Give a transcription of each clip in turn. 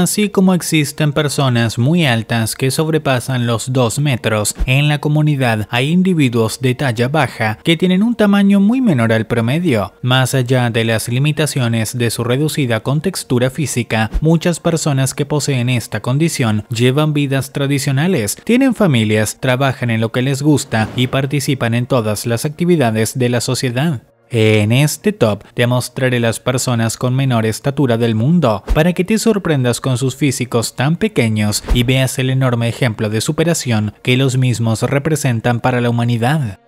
así como existen personas muy altas que sobrepasan los 2 metros. En la comunidad hay individuos de talla baja que tienen un tamaño muy menor al promedio. Más allá de las limitaciones de su reducida contextura física, muchas personas que poseen esta condición llevan vidas tradicionales, tienen familias, trabajan en lo que les gusta y participan en todas las actividades de la sociedad. En este top te mostraré las personas con menor estatura del mundo para que te sorprendas con sus físicos tan pequeños y veas el enorme ejemplo de superación que los mismos representan para la humanidad.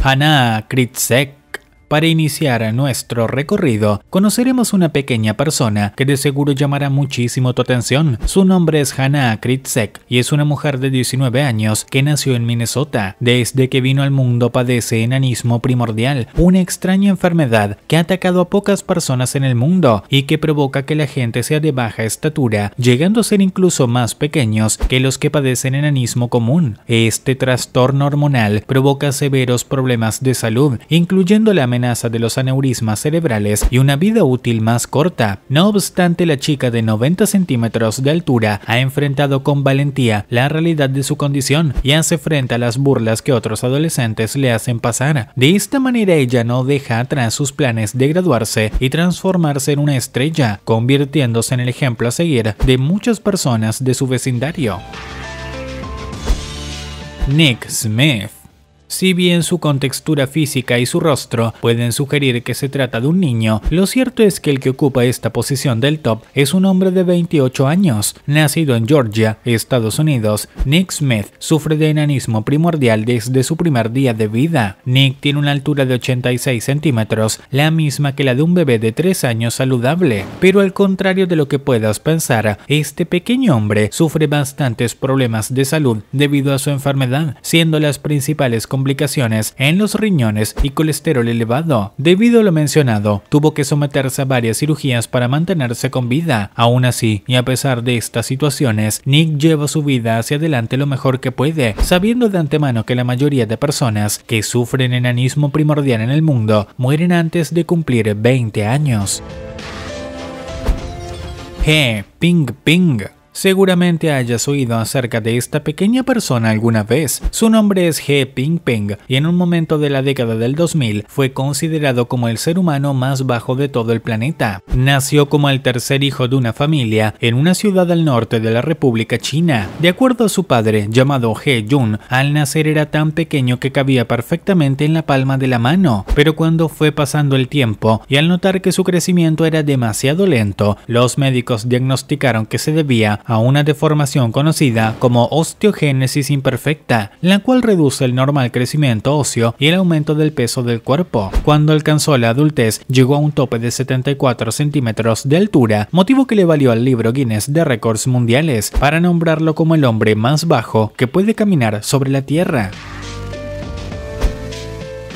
HANA Kritzek para iniciar nuestro recorrido, conoceremos una pequeña persona que de seguro llamará muchísimo tu atención. Su nombre es Hannah Kritzek y es una mujer de 19 años que nació en Minnesota. Desde que vino al mundo padece enanismo primordial, una extraña enfermedad que ha atacado a pocas personas en el mundo y que provoca que la gente sea de baja estatura, llegando a ser incluso más pequeños que los que padecen enanismo común. Este trastorno hormonal provoca severos problemas de salud, incluyendo la amenaza de los aneurismas cerebrales y una vida útil más corta. No obstante, la chica de 90 centímetros de altura ha enfrentado con valentía la realidad de su condición y hace frente a las burlas que otros adolescentes le hacen pasar. De esta manera ella no deja atrás sus planes de graduarse y transformarse en una estrella, convirtiéndose en el ejemplo a seguir de muchas personas de su vecindario. Nick Smith si bien su contextura física y su rostro pueden sugerir que se trata de un niño, lo cierto es que el que ocupa esta posición del top es un hombre de 28 años, nacido en Georgia, Estados Unidos. Nick Smith sufre de enanismo primordial desde su primer día de vida. Nick tiene una altura de 86 centímetros, la misma que la de un bebé de 3 años saludable, pero al contrario de lo que puedas pensar, este pequeño hombre sufre bastantes problemas de salud debido a su enfermedad, siendo las principales complicaciones complicaciones en los riñones y colesterol elevado. Debido a lo mencionado, tuvo que someterse a varias cirugías para mantenerse con vida. Aún así, y a pesar de estas situaciones, Nick lleva su vida hacia adelante lo mejor que puede, sabiendo de antemano que la mayoría de personas que sufren enanismo primordial en el mundo mueren antes de cumplir 20 años. Ping Ping Seguramente hayas oído acerca de esta pequeña persona alguna vez. Su nombre es He Ping y en un momento de la década del 2000 fue considerado como el ser humano más bajo de todo el planeta. Nació como el tercer hijo de una familia en una ciudad al norte de la República China. De acuerdo a su padre, llamado He Jun, al nacer era tan pequeño que cabía perfectamente en la palma de la mano, pero cuando fue pasando el tiempo y al notar que su crecimiento era demasiado lento, los médicos diagnosticaron que se debía a una deformación conocida como osteogénesis imperfecta, la cual reduce el normal crecimiento óseo y el aumento del peso del cuerpo. Cuando alcanzó la adultez, llegó a un tope de 74 centímetros de altura, motivo que le valió al libro Guinness de récords mundiales para nombrarlo como el hombre más bajo que puede caminar sobre la Tierra.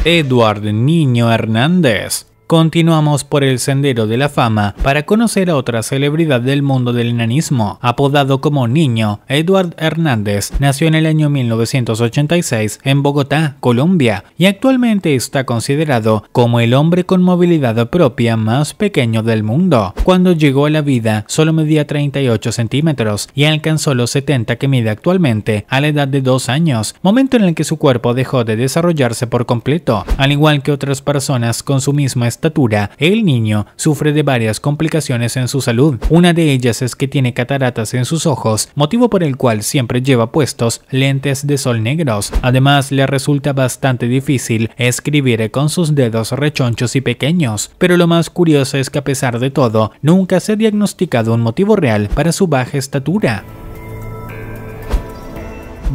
Edward Niño Hernández Continuamos por el sendero de la fama para conocer a otra celebridad del mundo del enanismo, apodado como Niño. Edward Hernández nació en el año 1986 en Bogotá, Colombia, y actualmente está considerado como el hombre con movilidad propia más pequeño del mundo. Cuando llegó a la vida, solo medía 38 centímetros y alcanzó los 70 que mide actualmente a la edad de 2 años, momento en el que su cuerpo dejó de desarrollarse por completo, al igual que otras personas con su misma estatura, el niño sufre de varias complicaciones en su salud. Una de ellas es que tiene cataratas en sus ojos, motivo por el cual siempre lleva puestos lentes de sol negros. Además, le resulta bastante difícil escribir con sus dedos rechonchos y pequeños, pero lo más curioso es que a pesar de todo, nunca se ha diagnosticado un motivo real para su baja estatura.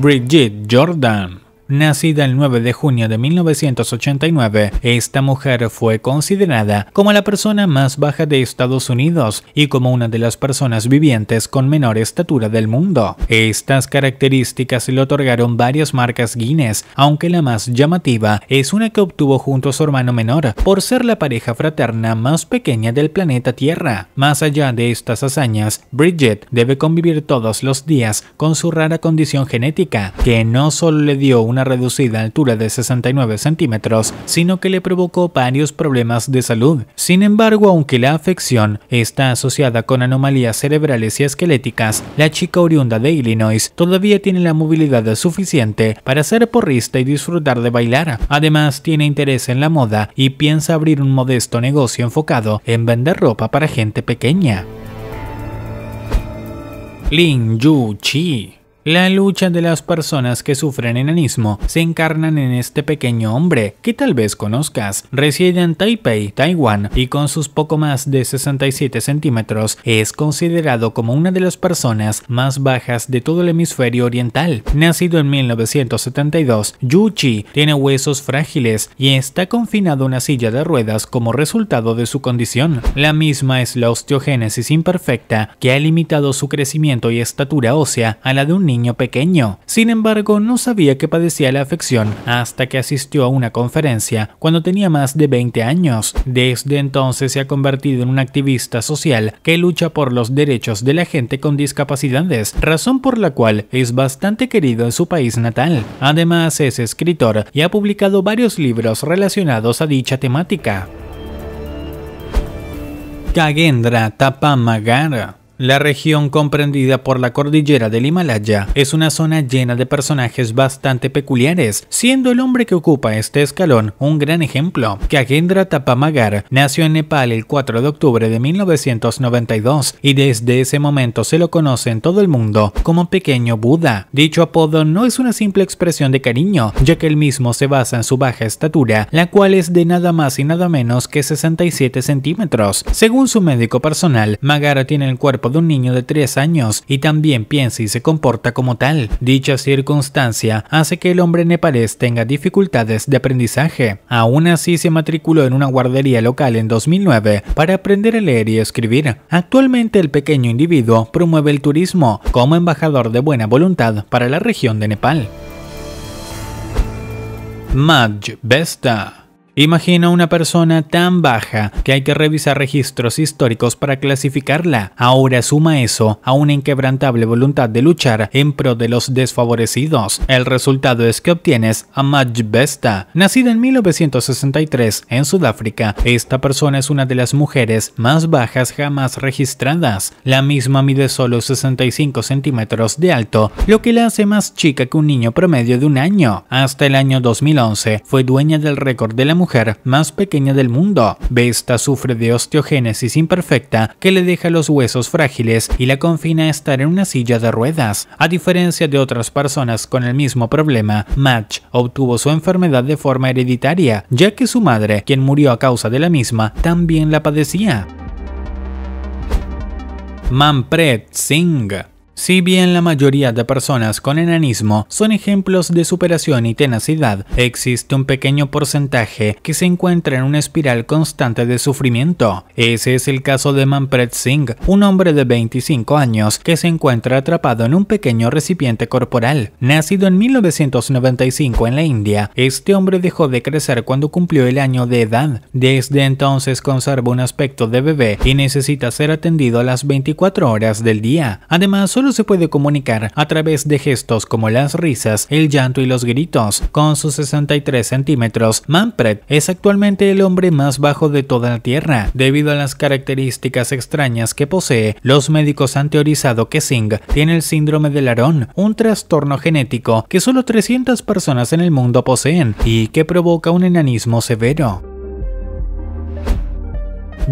Bridget Jordan Nacida el 9 de junio de 1989, esta mujer fue considerada como la persona más baja de Estados Unidos y como una de las personas vivientes con menor estatura del mundo. Estas características le otorgaron varias marcas Guinness, aunque la más llamativa es una que obtuvo junto a su hermano menor por ser la pareja fraterna más pequeña del planeta Tierra. Más allá de estas hazañas, Bridget debe convivir todos los días con su rara condición genética, que no solo le dio una reducida altura de 69 centímetros, sino que le provocó varios problemas de salud. Sin embargo, aunque la afección está asociada con anomalías cerebrales y esqueléticas, la chica oriunda de Illinois todavía tiene la movilidad suficiente para ser porrista y disfrutar de bailar. Además, tiene interés en la moda y piensa abrir un modesto negocio enfocado en vender ropa para gente pequeña. Lin Yu Chi la lucha de las personas que sufren enanismo se encarnan en este pequeño hombre, que tal vez conozcas. Reside en Taipei, Taiwán, y con sus poco más de 67 centímetros, es considerado como una de las personas más bajas de todo el hemisferio oriental. Nacido en 1972, Yu-Chi tiene huesos frágiles y está confinado a una silla de ruedas como resultado de su condición. La misma es la osteogénesis imperfecta, que ha limitado su crecimiento y estatura ósea a la de un niño niño pequeño. Sin embargo, no sabía que padecía la afección hasta que asistió a una conferencia cuando tenía más de 20 años. Desde entonces se ha convertido en un activista social que lucha por los derechos de la gente con discapacidades, razón por la cual es bastante querido en su país natal. Además, es escritor y ha publicado varios libros relacionados a dicha temática. Kagendra Tapamagara la región comprendida por la cordillera del Himalaya es una zona llena de personajes bastante peculiares, siendo el hombre que ocupa este escalón un gran ejemplo. Kagendra Tapamagar nació en Nepal el 4 de octubre de 1992 y desde ese momento se lo conoce en todo el mundo como Pequeño Buda. Dicho apodo no es una simple expresión de cariño, ya que el mismo se basa en su baja estatura, la cual es de nada más y nada menos que 67 centímetros. Según su médico personal, Magara tiene el cuerpo un niño de 3 años y también piensa y se comporta como tal. Dicha circunstancia hace que el hombre nepalés tenga dificultades de aprendizaje. Aún así se matriculó en una guardería local en 2009 para aprender a leer y escribir. Actualmente el pequeño individuo promueve el turismo como embajador de buena voluntad para la región de Nepal. Madge Vesta Imagina una persona tan baja que hay que revisar registros históricos para clasificarla. Ahora suma eso a una inquebrantable voluntad de luchar en pro de los desfavorecidos. El resultado es que obtienes a Besta Nacida en 1963 en Sudáfrica, esta persona es una de las mujeres más bajas jamás registradas. La misma mide solo 65 centímetros de alto, lo que la hace más chica que un niño promedio de un año. Hasta el año 2011 fue dueña del récord de la mujer más pequeña del mundo. Besta sufre de osteogénesis imperfecta que le deja los huesos frágiles y la confina a estar en una silla de ruedas. A diferencia de otras personas con el mismo problema, Match obtuvo su enfermedad de forma hereditaria, ya que su madre, quien murió a causa de la misma, también la padecía. Manpreet Singh si bien la mayoría de personas con enanismo son ejemplos de superación y tenacidad, existe un pequeño porcentaje que se encuentra en una espiral constante de sufrimiento. Ese es el caso de Manpreet Singh, un hombre de 25 años que se encuentra atrapado en un pequeño recipiente corporal. Nacido en 1995 en la India, este hombre dejó de crecer cuando cumplió el año de edad. Desde entonces conserva un aspecto de bebé y necesita ser atendido a las 24 horas del día. Además, solo se puede comunicar a través de gestos como las risas, el llanto y los gritos. Con sus 63 centímetros, Manfred es actualmente el hombre más bajo de toda la Tierra. Debido a las características extrañas que posee, los médicos han teorizado que Singh tiene el síndrome de Larón, un trastorno genético que solo 300 personas en el mundo poseen y que provoca un enanismo severo.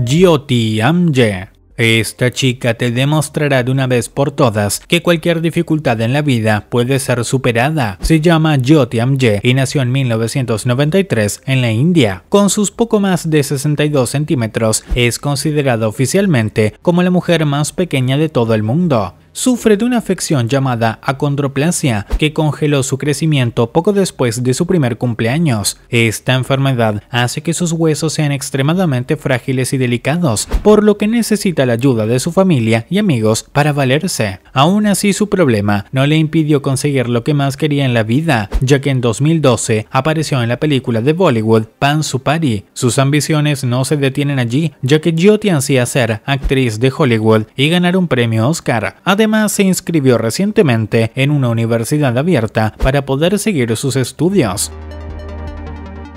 Jyoti Amje esta chica te demostrará de una vez por todas que cualquier dificultad en la vida puede ser superada. Se llama Jyoti Amje y nació en 1993 en la India. Con sus poco más de 62 centímetros, es considerada oficialmente como la mujer más pequeña de todo el mundo sufre de una afección llamada acondroplasia que congeló su crecimiento poco después de su primer cumpleaños. Esta enfermedad hace que sus huesos sean extremadamente frágiles y delicados, por lo que necesita la ayuda de su familia y amigos para valerse. Aún así, su problema no le impidió conseguir lo que más quería en la vida, ya que en 2012 apareció en la película de Bollywood Pan Supari. Sus ambiciones no se detienen allí, ya que Jyoti ansía ser actriz de Hollywood y ganar un premio Oscar. Además, se inscribió recientemente en una universidad abierta para poder seguir sus estudios.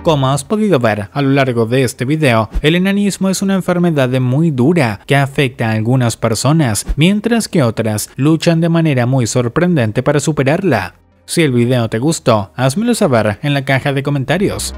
Como has podido ver a lo largo de este video, el enanismo es una enfermedad muy dura que afecta a algunas personas, mientras que otras luchan de manera muy sorprendente para superarla. Si el video te gustó, házmelo saber en la caja de comentarios.